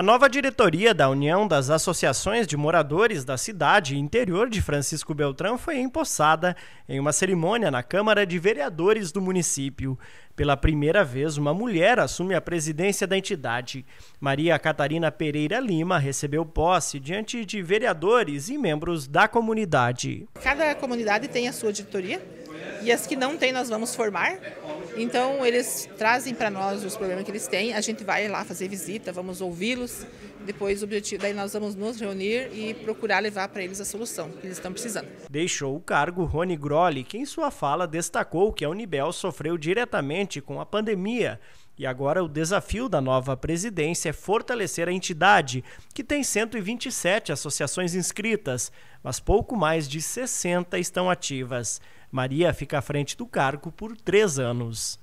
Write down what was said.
A nova diretoria da União das Associações de Moradores da Cidade e Interior de Francisco Beltrão foi empossada em uma cerimônia na Câmara de Vereadores do município. Pela primeira vez, uma mulher assume a presidência da entidade. Maria Catarina Pereira Lima recebeu posse diante de vereadores e membros da comunidade. Cada comunidade tem a sua diretoria, e as que não têm nós vamos formar. Então eles trazem para nós os problemas que eles têm, a gente vai lá fazer visita, vamos ouvi-los, depois o objetivo, daí nós vamos nos reunir e procurar levar para eles a solução que eles estão precisando. Deixou o cargo Rony Grolli, que em sua fala destacou que a Unibel sofreu diretamente com a pandemia e agora o desafio da nova presidência é fortalecer a entidade, que tem 127 associações inscritas, mas pouco mais de 60 estão ativas. Maria fica à frente do cargo por três anos.